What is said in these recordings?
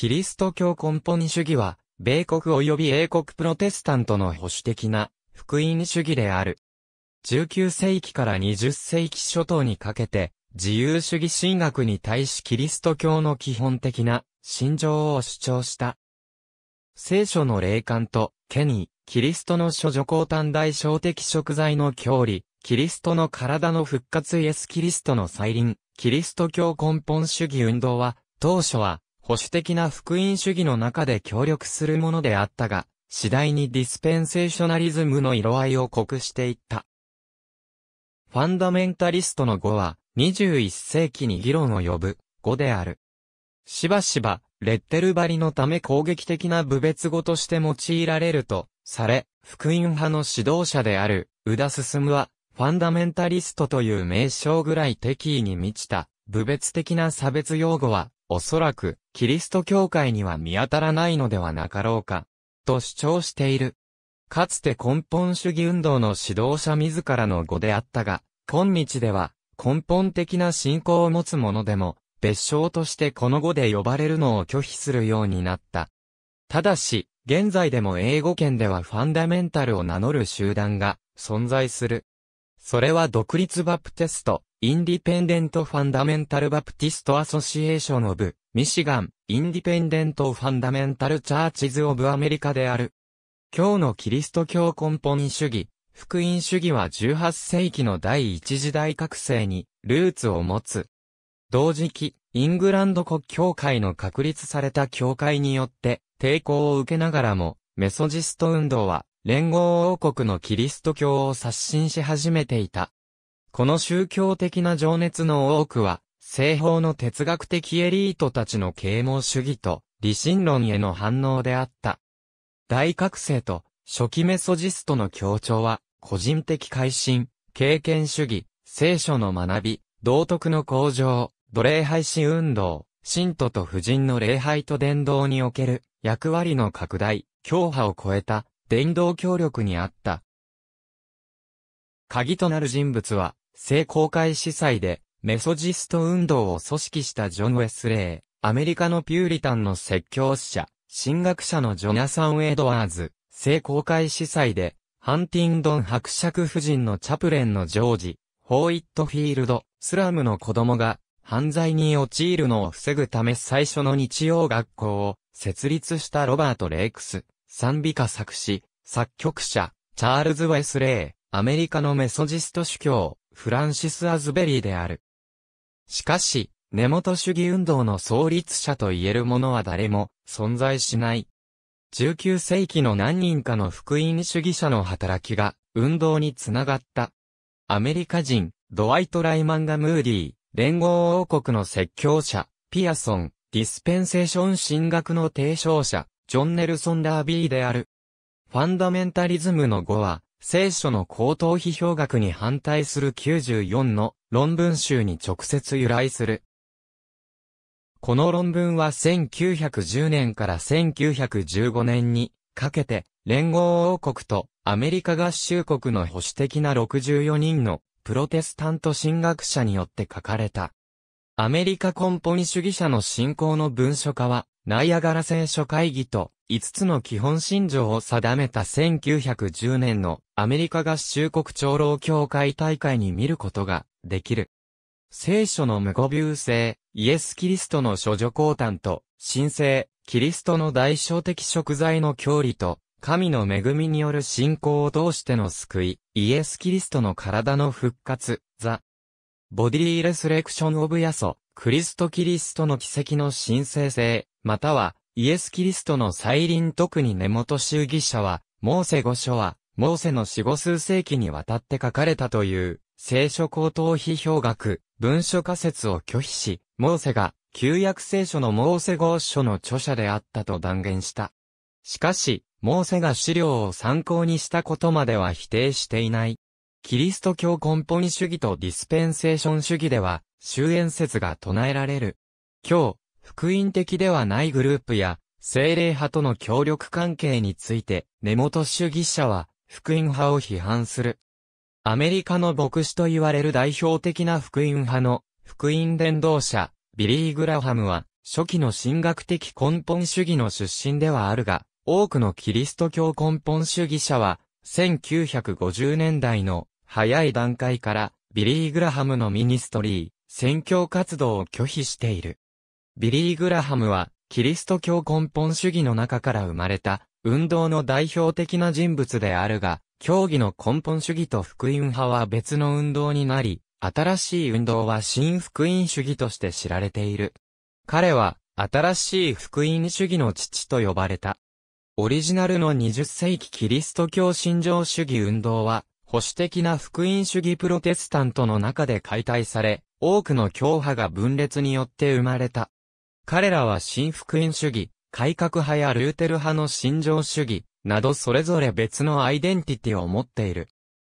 キリスト教根本主義は、米国及び英国プロテスタントの保守的な福音主義である。19世紀から20世紀初頭にかけて、自由主義神学に対しキリスト教の基本的な信条を主張した。聖書の霊感と、ケニー、キリストの諸女高短大小的食材の教理、キリストの体の復活イエスキリストの再臨、キリスト教根本主義運動は、当初は、保守的な福音主義の中で協力するものであったが、次第にディスペンセーショナリズムの色合いを濃くしていった。ファンダメンタリストの語は、21世紀に議論を呼ぶ語である。しばしば、レッテル張りのため攻撃的な部別語として用いられると、され、福音派の指導者である、宇田進は、ファンダメンタリストという名称ぐらい敵意に満ちた、部別的な差別用語は、おそらく、キリスト教会には見当たらないのではなかろうか、と主張している。かつて根本主義運動の指導者自らの語であったが、今日では、根本的な信仰を持つ者でも、別称としてこの語で呼ばれるのを拒否するようになった。ただし、現在でも英語圏ではファンダメンタルを名乗る集団が存在する。それは独立バプテスト、インディペンデント・ファンダメンタル・バプティスト・アソシエーション・オブ・ミシガン、インディペンデント・ファンダメンタル・チャーチズ・オブ・アメリカである。今日のキリスト教根本主義、福音主義は18世紀の第一次大覚醒にルーツを持つ。同時期、イングランド国教会の確立された教会によって抵抗を受けながらも、メソジスト運動は連合王国のキリスト教を刷新し始めていた。この宗教的な情熱の多くは、西方の哲学的エリートたちの啓蒙主義と、理心論への反応であった。大覚醒と、初期メソジストの協調は、個人的改心、経験主義、聖書の学び、道徳の向上、奴隷廃止運動、信徒と婦人の礼拝と伝道における役割の拡大、教派を超えた伝道協力にあった。鍵となる人物は、聖公会司祭で、メソジスト運動を組織したジョン・ウェスレー、アメリカのピューリタンの説教者、神学者のジョナサン・エドワーズ、聖公会司祭で、ハンティンドン伯爵夫人のチャプレンのジョージ、ホーイットフィールド、スラムの子供が、犯罪に陥るのを防ぐため最初の日曜学校を設立したロバート・レイクス、賛美歌作詞、作曲者、チャールズ・ウェスレー、アメリカのメソジスト主教、フランシス・アズベリーである。しかし、根元主義運動の創立者と言える者は誰も存在しない。19世紀の何人かの福音主義者の働きが運動につながった。アメリカ人、ドワイト・ライマンガ・ムーディー、連合王国の説教者、ピアソン、ディスペンセーション進学の提唱者、ジョン・ネルソン・ダービーである。ファンダメンタリズムの語は、聖書の高等批評学に反対する94の論文集に直接由来する。この論文は1910年から1915年にかけて連合王国とアメリカ合衆国の保守的な64人のプロテスタント神学者によって書かれた。アメリカ根本主義者の信仰の文書化はナイアガラ聖書会議と5つの基本信条を定めた1910年のアメリカ合衆国長老協会大会に見ることができる。聖書の無語流性、イエス・キリストの諸女降誕と、神聖、キリストの代償的食材の教理と、神の恵みによる信仰を通しての救い、イエス・キリストの体の復活、ザ・ボディレスレクション・オブ・ヤソ、クリスト・キリストの奇跡の神聖性、または、イエス・キリストの再臨特に根元主義者は、モーセ五書は、モーセの死後数世紀にわたって書かれたという、聖書高等批評学、文書仮説を拒否し、モーセが、旧約聖書のモーセ号書の著者であったと断言した。しかし、モーセが資料を参考にしたことまでは否定していない。キリスト教根本主義とディスペンセーション主義では、終焉説が唱えられる。今日、福音的ではないグループや、精霊派との協力関係について、根本主義者は、福音派を批判する。アメリカの牧師と言われる代表的な福音派の、福音伝道者、ビリー・グラハムは、初期の神学的根本主義の出身ではあるが、多くのキリスト教根本主義者は、1950年代の早い段階から、ビリー・グラハムのミニストリー、宣教活動を拒否している。ビリー・グラハムは、キリスト教根本主義の中から生まれた、運動の代表的な人物であるが、教義の根本主義と福音派は別の運動になり、新しい運動は新福音主義として知られている。彼は、新しい福音主義の父と呼ばれた。オリジナルの20世紀キリスト教信条主義運動は、保守的な福音主義プロテスタントの中で解体され、多くの教派が分裂によって生まれた。彼らは新福音主義、改革派やルーテル派の新情主義、などそれぞれ別のアイデンティティを持っている。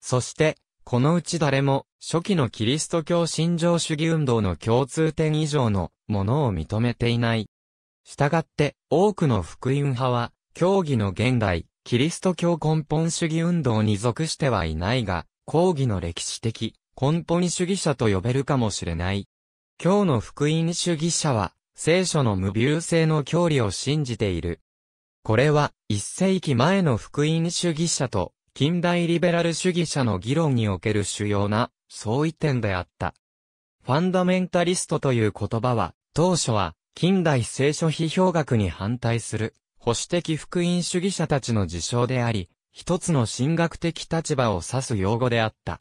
そして、このうち誰も、初期のキリスト教信条主義運動の共通点以上のものを認めていない。したがって、多くの福音派は、教義の現代、キリスト教根本主義運動に属してはいないが、抗議の歴史的、根本主義者と呼べるかもしれない。今日の福音主義者は、聖書の無病性の教理を信じている。これは、一世紀前の福音主義者と、近代リベラル主義者の議論における主要な、相違点であった。ファンダメンタリストという言葉は、当初は、近代聖書批評学に反対する、保守的福音主義者たちの自称であり、一つの神学的立場を指す用語であった。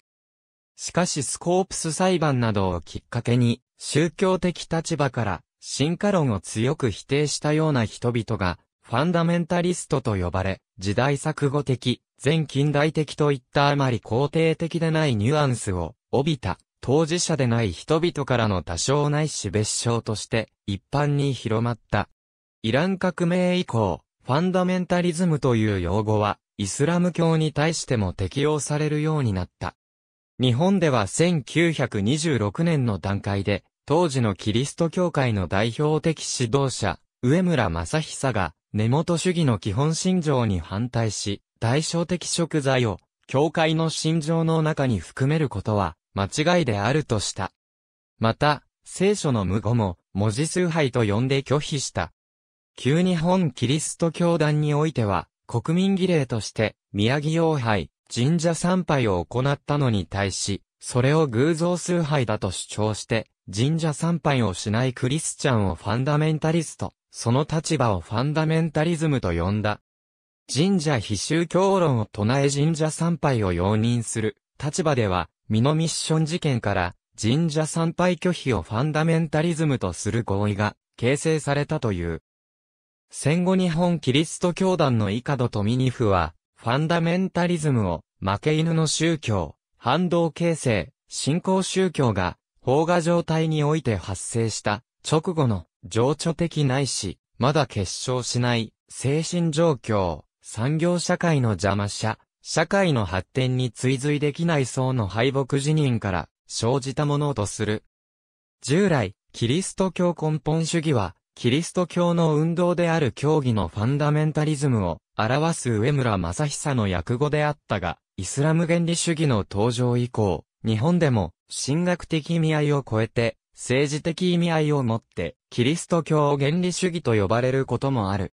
しかしスコープス裁判などをきっかけに、宗教的立場から進化論を強く否定したような人々が、ファンダメンタリストと呼ばれ、時代錯誤的、全近代的といったあまり肯定的でないニュアンスを帯びた、当事者でない人々からの多少ないし別称として、一般に広まった。イラン革命以降、ファンダメンタリズムという用語は、イスラム教に対しても適用されるようになった。日本では1926年の段階で、当時のキリスト教会の代表的指導者、上村正久が、根本主義の基本信条に反対し、代償的食材を、教会の信条の中に含めることは、間違いであるとした。また、聖書の無語も、文字崇拝と呼んで拒否した。旧日本キリスト教団においては、国民儀礼として、宮城洋拝、神社参拝を行ったのに対し、それを偶像崇拝だと主張して、神社参拝をしないクリスチャンをファンダメンタリスト、その立場をファンダメンタリズムと呼んだ。神社非宗教論を唱え神社参拝を容認する立場では、ミノミッション事件から神社参拝拒否をファンダメンタリズムとする合意が形成されたという。戦後日本キリスト教団のイカドトミニフは、ファンダメンタリズムを負け犬の宗教、反動形成、信仰宗教が放火状態において発生した直後の情緒的ないし、まだ結晶しない精神状況、産業社会の邪魔者、社会の発展に追随できない層の敗北辞任から生じたものとする。従来、キリスト教根本主義は、キリスト教の運動である教義のファンダメンタリズムを表す上村正久の訳語であったが、イスラム原理主義の登場以降、日本でも神学的意味合いを超えて、政治的意味合いを持って、キリスト教原理主義と呼ばれることもある。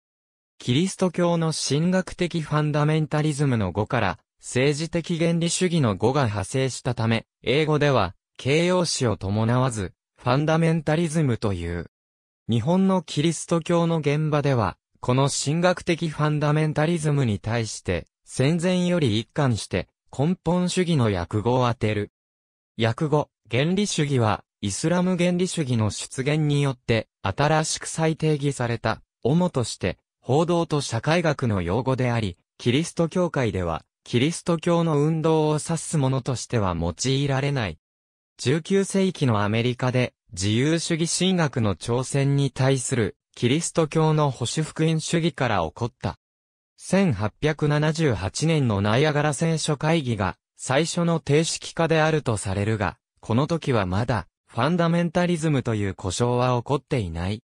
キリスト教の神学的ファンダメンタリズムの語から、政治的原理主義の語が派生したため、英語では、形容詞を伴わず、ファンダメンタリズムという。日本のキリスト教の現場では、この神学的ファンダメンタリズムに対して、戦前より一貫して、根本主義の訳語を当てる。訳語、原理主義は、イスラム原理主義の出現によって、新しく再定義された、主として、報道と社会学の用語であり、キリスト教会では、キリスト教の運動を指すものとしては用いられない。19世紀のアメリカで、自由主義神学の挑戦に対する、キリスト教の保守福音主義から起こった。1878年のナイアガラ聖書会議が最初の定式化であるとされるが、この時はまだ、ファンダメンタリズムという故障は起こっていない。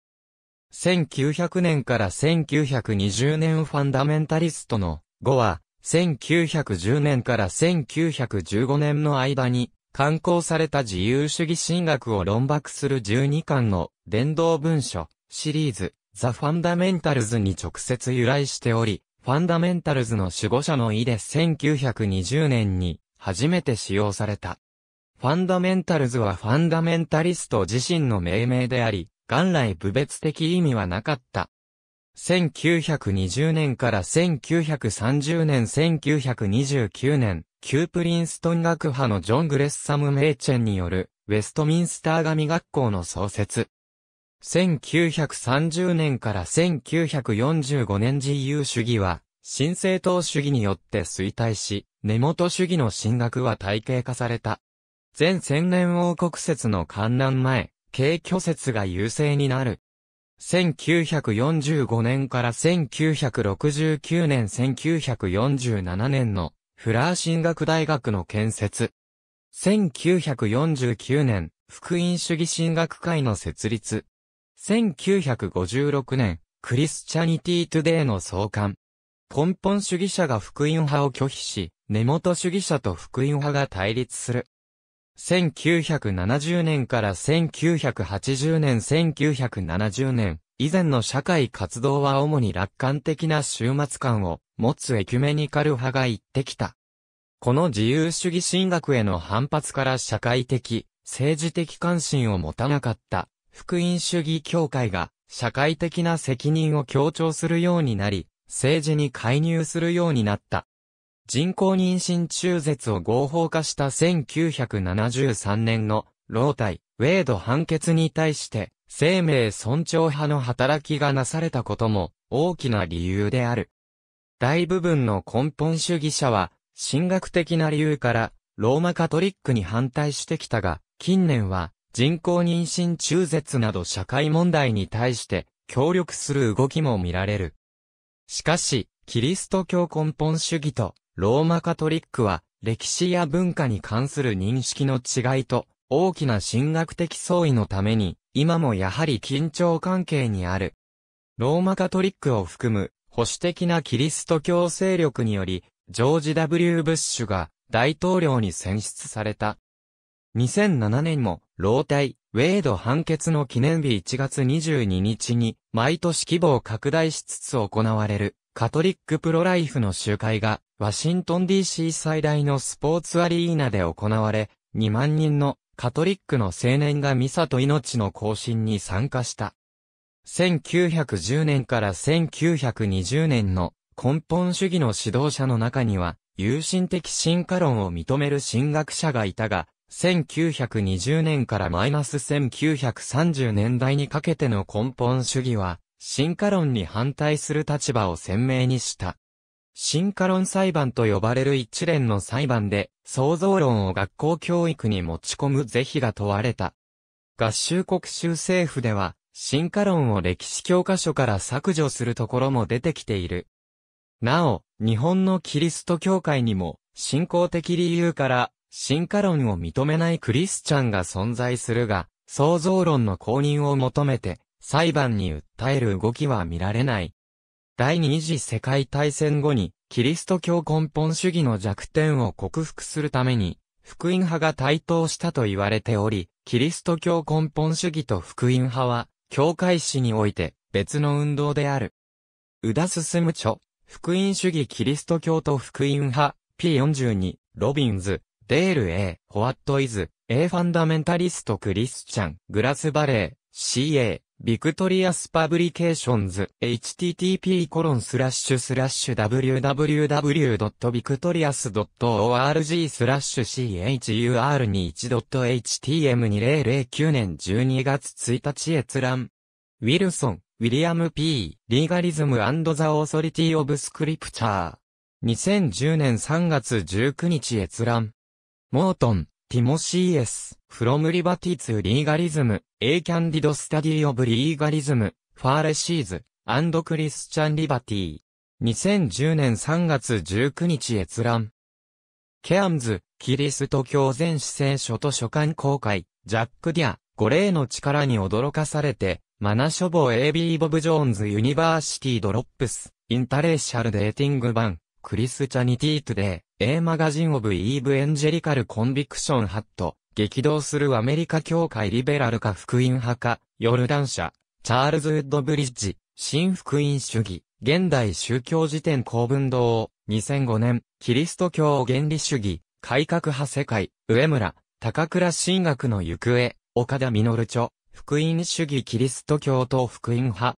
1900年から1920年ファンダメンタリストの後は、1910年から1915年の間に、刊行された自由主義神学を論爆する12巻の伝道文書シリーズ、ザ・ファンダメンタルズに直接由来しており、ファンダメンタルズの守護者の意で1920年に初めて使用された。ファンダメンタルズはファンダメンタリスト自身の命名であり、元来部別的意味はなかった。1920年から1930年1929年、旧プリンストン学派のジョン・グレッサム・メイチェンによる、ウェストミンスター神学校の創設。1930年から1945年自由主義は、新政党主義によって衰退し、根本主義の進学は体系化された。前千年王国説の観覧前、軽挙説が優勢になる。1945年から1969年1947年のフラー進学大学の建設。1949年、福音主義進学会の設立。1956年、クリスチャニティ・トゥデイの創刊。根本主義者が福音派を拒否し、根本主義者と福音派が対立する。1970年から1980年1970年、以前の社会活動は主に楽観的な終末感を持つエキュメニカル派が言ってきた。この自由主義進学への反発から社会的、政治的関心を持たなかった福音主義協会が社会的な責任を強調するようになり、政治に介入するようになった。人工妊娠中絶を合法化した1973年の、老体、ウェイド判決に対して、生命尊重派の働きがなされたことも、大きな理由である。大部分の根本主義者は、神学的な理由から、ローマカトリックに反対してきたが、近年は、人工妊娠中絶など社会問題に対して、協力する動きも見られる。しかし、キリスト教根本主義とローマカトリックは歴史や文化に関する認識の違いと大きな神学的相違のために今もやはり緊張関係にある。ローマカトリックを含む保守的なキリスト教勢力によりジョージ・ W・ ブッシュが大統領に選出された。2007年も老体、ウェード判決の記念日1月22日に、毎年規模を拡大しつつ行われる、カトリックプロライフの集会が、ワシントン DC 最大のスポーツアリーナで行われ、2万人のカトリックの青年がミサと命の行進に参加した。1910年から1920年の根本主義の指導者の中には、有心的進化論を認める進学者がいたが、1920年からマイナス1930年代にかけての根本主義は、進化論に反対する立場を鮮明にした。進化論裁判と呼ばれる一連の裁判で、創造論を学校教育に持ち込む是非が問われた。合衆国州政府では、進化論を歴史教科書から削除するところも出てきている。なお、日本のキリスト教会にも、信仰的理由から進化論を認めないクリスチャンが存在するが、創造論の公認を求めて、裁判に訴える動きは見られない。第二次世界大戦後に、キリスト教根本主義の弱点を克服するために、福音派が台頭したと言われており、キリスト教根本主義と福音派は、教会史において別の運動である。宇田進著、福音主義キリスト教と福音派、P42、ロビンズ、デール A、ホワット・イズ・ A ファンダメンタリストクリスチャン、グラスバレー、CA、ビクトリアスパブリケーションズ、http コロンスラッシュスラッシュ www.victorias.org スラッシュ chur21.htm2009 年12月1日閲覧。ウィルソン、ウィリアム P. リーガリズムザ・オーソリティ・オブ・スクリプチャー。2010年3月19日閲覧。モートン、ティモシーエス、フロムリバティツー・リーガリズム、エイ・キャンディドスタディオブリーガリズム、ファーレシーズ、アンドクリスチャンリバティ。2010年3月19日閲覧。ケアンズ、キリスト教全市聖書図書館公開、ジャック・ディア、五例の力に驚かされて、マナ書房 AB ボブ・ジョーンズ・ユニバーシティ・ドロップス、インタレーシャル・デーティング版、クリスチャニティ・トゥデー。A マガジンオブイーブ f エンジェリカルコンビクションハット、激動するアメリカ教会リベラル化福音派か、ヨルダン社、チャールズ・ウッドブリッジ、新福音主義、現代宗教辞典公文堂、2005年、キリスト教原理主義、改革派世界、上村、高倉進学の行方、岡田実著、福音主義キリスト教と福音派。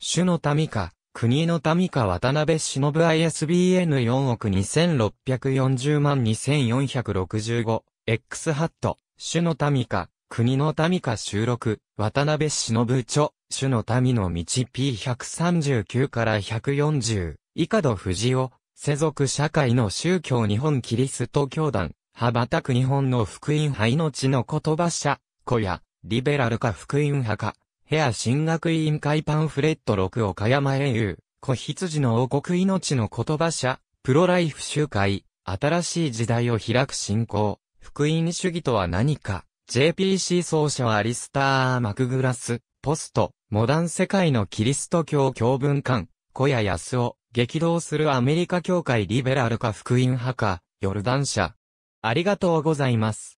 主の民か、国の民か渡辺忍 ISBN 4億2640万 2465X ハット、種の民か、国の民か収録、渡辺忍著、種の民の道 P139 から140、以下の藤尾、世俗社会の宗教日本キリスト教団、羽ばたく日本の福音派命の言葉者、小屋、リベラルか福音派か、ヘア進学委員会パンフレット6岡山英雄、子羊の王国命の言葉者、プロライフ集会、新しい時代を開く信仰、福音主義とは何か、JPC 奏者はアリスター・マクグラス、ポスト、モダン世界のキリスト教教文館、小屋安夫、激動するアメリカ教会リベラル化福音派か、ヨルダン社。ありがとうございます。